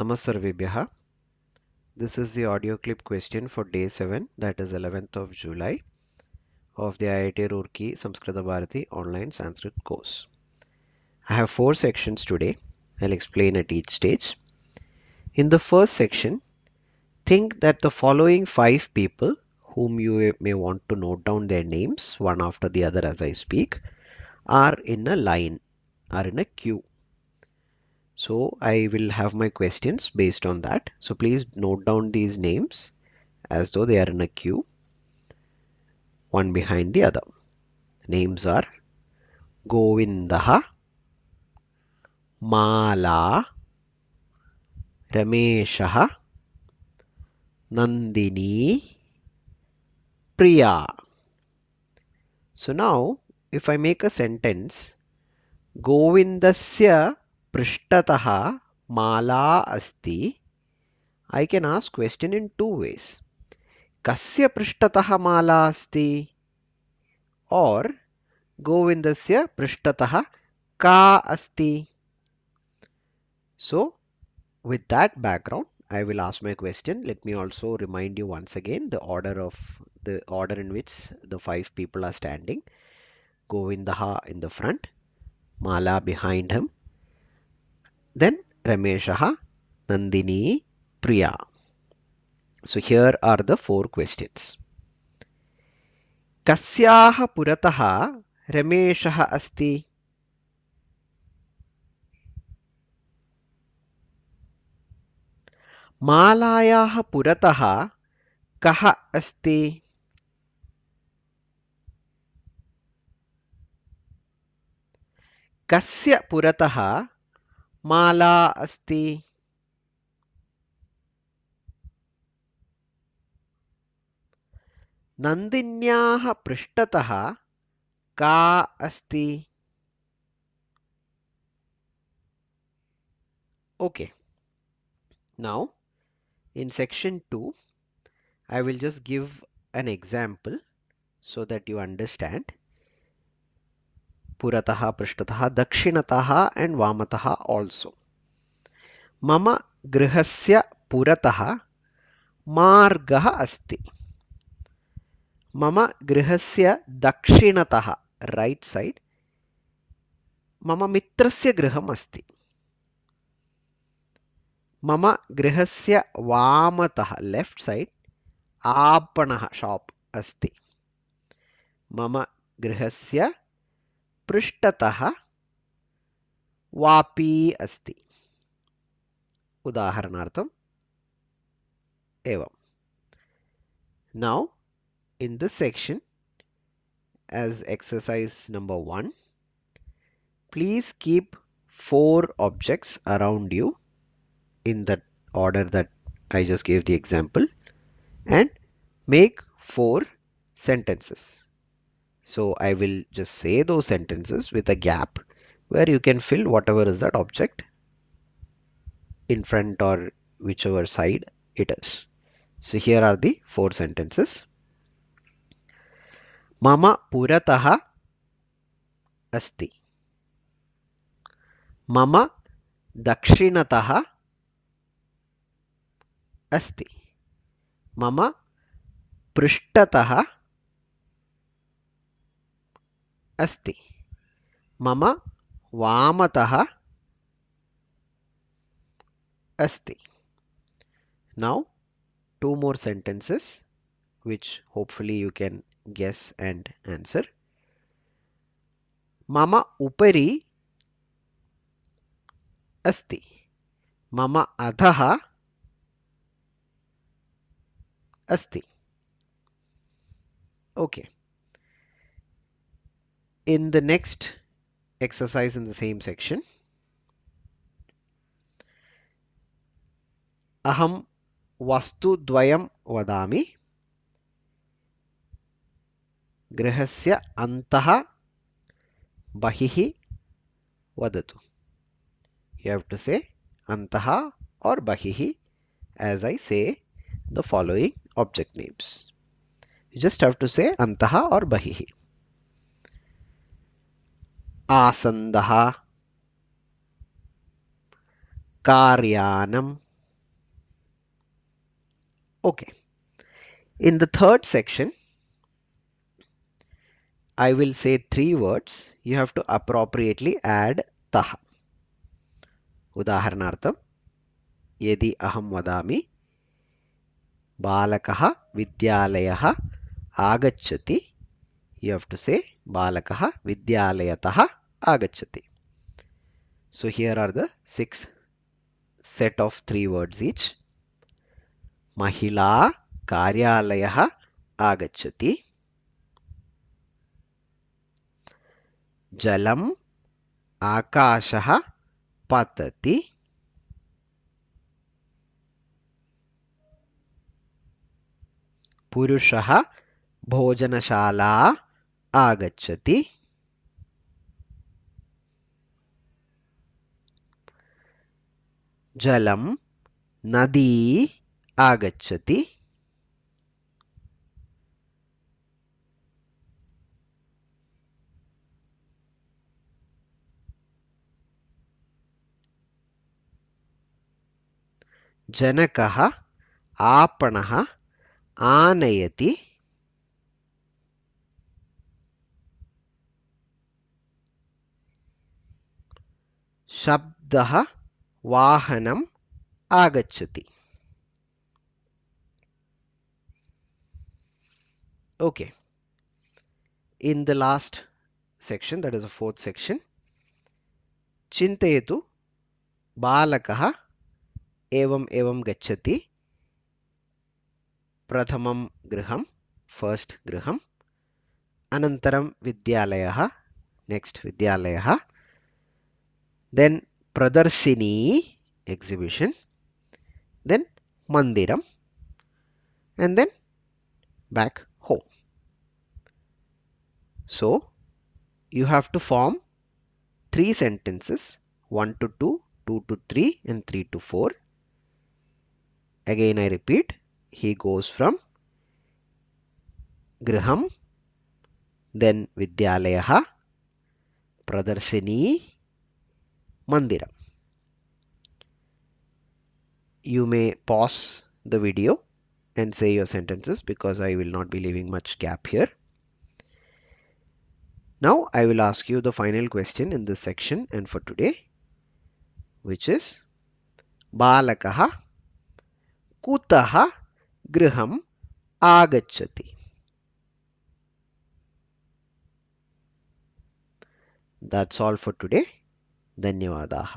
Namaskar This is the audio clip question for day 7 that is 11th of July of the IIT Roorkee Samskrita Bharati online Sanskrit course. I have four sections today. I'll explain at each stage. In the first section, think that the following five people whom you may want to note down their names one after the other as I speak are in a line, are in a queue. So I will have my questions based on that. So please note down these names as though they are in a queue, one behind the other. Names are Govindaha, Mala, Rameshaha, Nandini, Priya. So now if I make a sentence, Govindasya पृष्ठतः mala asti. I can ask question in two ways. Kasya पृष्ठतः mala asti, or Govindasya पृष्ठतः ka asti. so with that background I will ask my question. Let me also remind you once again the order of the order in which the five people are standing. Govindaha in the front, Mala behind him, Ramesh Nandini Priya so here are the four questions कस्याह पुरतः रमेश अस्ति मालायाह पुरतः कः अस्ति कस्य पुरतः माला अस्ति नन्दिन्याः पृष्ठतः का अस्ति okay now in section two I will just give an example so that you understand पुरतः पृष्ठतः दक्षिणतः एंड वामतः आल्सो मम गृहस्य पुरतः मार्गः अस्ति मम गृहस्य दक्षिणतः राइट साइड मम मित्रस्य गृहम् अस्ति मम गृहस्य वामतः लेफ्ट साइड आपणः शॉप अस्ति मम गृहस्य पृष्ठतः वापी अस्ति उदाहरणार्थम् एवम् Now, in this section as exercise number one please keep four objects around you in the order that I just gave the example and make four sentences so I will just say those sentences with a gap where you can fill whatever is that object in front or whichever side it is. So here are the four sentences. Mama purataha asti. Mama dakshinataha asti. Mama pristataha. अस्ति मम वामतः अस्ति now two more sentences which hopefully you can guess and answer मम उपरि अस्ति मम अधः अस्ति okay okay. in the next exercise in the same section aham vastu dvayam vadami grahasya antaha bahihi vadatu you have to say antaha or bahihi as I say the following object names. You just have to say antaha or bahihi. आसन्दः कार्यानम okay in the third section I will say three words you have to appropriately add taha उदाहरणार्थं यदि अहं वदामि बालकः विद्यालयः आगच्छति you have to say बालकः विद्यालयतः agachati. So here are the six set of three words each. Mahila Karyalayah agachati. Jalam Akashah patati. पुरुषः भोजनशाला agachati. जलम नदी आगच्छति जनक आपण आनयति शब्दः Vahanam Agachati. Okay. In the last section, that is the fourth section, Chintetu Balakaha Evam Evam Gachati Prathamam Griham, first Griham Anantaram Vidyalayaha, next Vidyalayaha, then Pradarsini exhibition, then Mandiram, and then back home. So, you have to form three sentences 1 to 2, 2 to 3, and 3 to 4. Again, I repeat, he goes from Griham, then Vidyalayaha, Pradarsini, Mandira. You may pause the video and say your sentences because I will not be leaving much gap here. Now I will ask you the final question in this section and for today which is Balakaha Kutaha Griham Agachati. That's all for today. ಧನ್ಯವಾದಾः